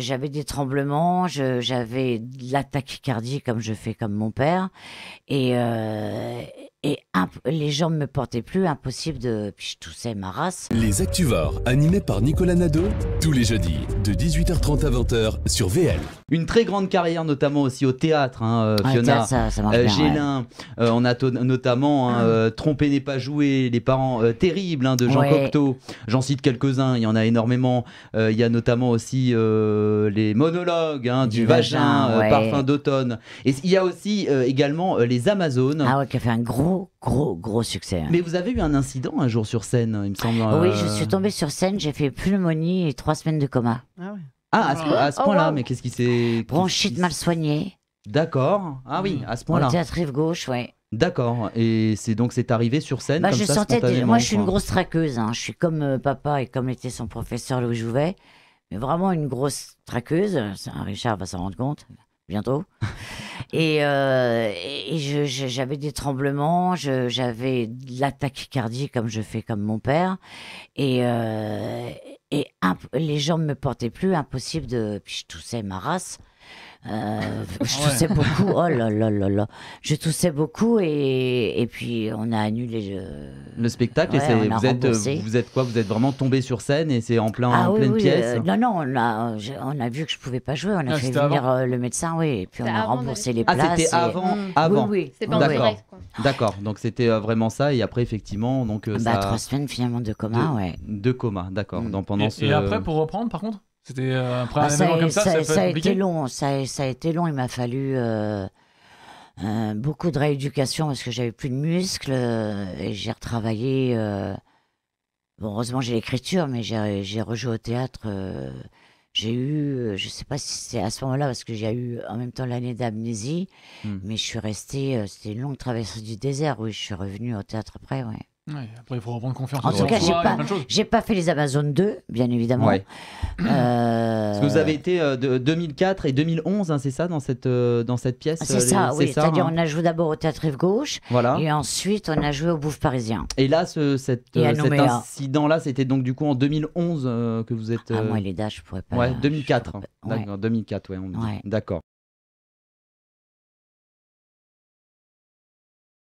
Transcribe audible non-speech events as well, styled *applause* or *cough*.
j'avais des tremblements, j'avais de l'attaque cardiaque comme je fais comme mon père. Et, euh, et les jambes me portaient plus, impossible de. Puis je toussais ma race. Les Actuvars, animés par Nicolas Nadeau, tous les jeudis, de 18h30 à 20h sur VL. Une très grande carrière, notamment aussi au théâtre, hein, Fiona. Gélin, on a notamment tromper hein, ah. euh, Trompé n'est pas joué, Les parents euh, terribles hein, de Jean Cocteau. J'en cite quelques-uns, il y en a énormément. Euh, il y a notamment aussi les monologues hein, du, vagin, Parfum d'automne. Et il y a aussi également Les Amazones. Ah ouais, qui a fait un gros gros, gros, succès. Hein. Mais vous avez eu un incident un jour sur scène, il me semble. Oui, euh, je suis tombé sur scène, j'ai fait pneumonie et trois semaines de coma. Ah, ah à ce, oh. point-là, mais qu'est-ce qui s'est. Bronchite mal soignée. D'accord. Ah oui, à ce point-là. théâtre rive gauche, ouais. D'accord. Et c'est donc c'est arrivé sur scène. Bah, je sentais. Moi, je suis une grosse traqueuse. Hein. Je suis comme euh, papa et comme était son professeur Louis Jouvet, mais vraiment une grosse traqueuse. Richard va s'en rendre compte bientôt. *laughs* Et, euh, j'avais des tremblements, j'avais de l'attaque cardiaque comme je fais comme mon père. Et, euh, et les jambes me portaient plus, impossible de. Puis je toussais ma race. Euh, je toussais beaucoup, *laughs* oh là là là là. Je toussais beaucoup et, et puis on a annulé le, le spectacle. et vous, êtes, euh, vous êtes quoi Vous êtes vraiment tombé sur scène et c'est en, plein, ah en pleine pièce euh, Non, non, on a, on a vu que je pouvais pas jouer. On a ah, fait venir le médecin, oui. Et puis on a remboursé les places. Ah, c'était avant, mm. avant D'accord. D'accord. Donc c'était vraiment ça. Et après, effectivement. Donc, bah, Trois semaines finalement de coma, de, De coma, d'accord. Mm. donc pendant et après, pour reprendre, par contre c'était euh, un ah, ça, comme ça, ça, a été long. Ça, a été long. Il m'a fallu euh, beaucoup de rééducation parce que j'avais plus de muscles euh, et j'ai retravaillé. Bon, heureusement, j'ai l'écriture, mais j'ai rejoué au théâtre. j'ai eu, je sais pas si c'est à ce moment-là parce que j'ai eu en même temps l'année d'amnésie, hmm. mais je suis resté C'était une longue traversée du désert. Oui, je suis revenu au théâtre après. Ouais. Ouais, après, il faut reprendre confiance. En tout cas, j'ai pas, pas fait les Amazones 2, bien évidemment. Euh, Parce que vous avez été euh, de 2004 et 2011, hein, c'est ça, dans cette, euh, dans cette pièce C'est ça, oui. C'est-à-dire, hein on a joué d'abord au Théâtre Rive Gauche. Voilà. Et ensuite, on a joué au Bouffe Parisien. Et là, ce, cette, cet incident-là, c'était donc du coup en 2011 que vous êtes. Ah, moi, les dates, je pourrais pas. Ouais, 2004. D'accord, 2004, ouais. On... D'accord.